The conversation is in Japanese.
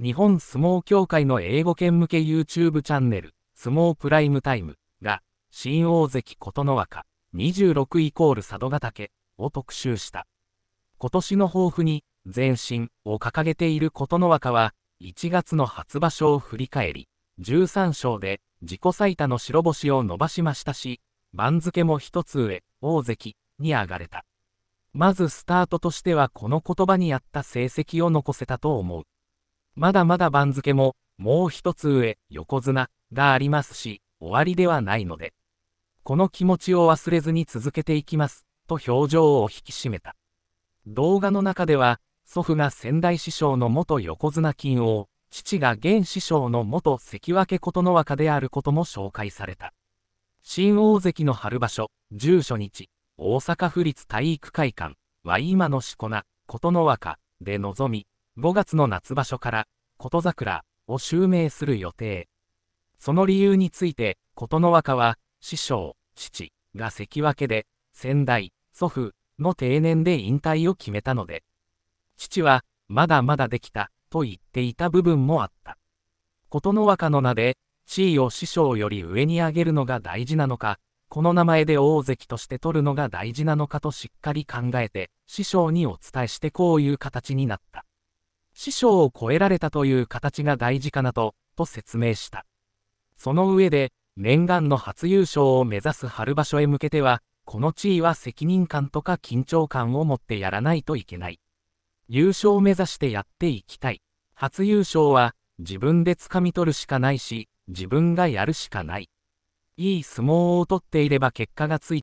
日本相撲協会の英語圏向け YouTube チャンネル、相撲プライムタイムが、新大関琴ノ若、26イコール佐渡ヶ嶽を特集した。今年の抱負に、前進を掲げている琴ノ若は、1月の初場所を振り返り、13勝で自己最多の白星を伸ばしましたし、番付も一つ上、大関に上がれた。まずスタートとしてはこの言葉に合った成績を残せたと思う。まだまだ番付も、もう一つ上、横綱、がありますし、終わりではないので。この気持ちを忘れずに続けていきます、と表情を引き締めた。動画の中では、祖父が仙台師匠の元横綱金王、父が現師匠の元関脇琴ノ若であることも紹介された。新大関の春場所、住所日、大阪府立体育会館は今のしこな、琴ノ若で臨み、5月の夏場所から琴桜を襲名する予定。その理由について、琴の若は、師匠、父が関脇で、先代、祖父の定年で引退を決めたので、父は、まだまだできた、と言っていた部分もあった。琴の若の名で、地位を師匠より上に上げるのが大事なのか、この名前で大関として取るのが大事なのかとしっかり考えて、師匠にお伝えしてこういう形になった。師匠を超えられたという形が大事かなと、と説明した。その上で、念願の初優勝を目指す春場所へ向けては、この地位は責任感とか緊張感を持ってやらないといけない。優勝を目指してやっていきたい。初優勝は自分で掴み取るしかないし、自分がやるしかない。いい相撲を取っていれば結果がついて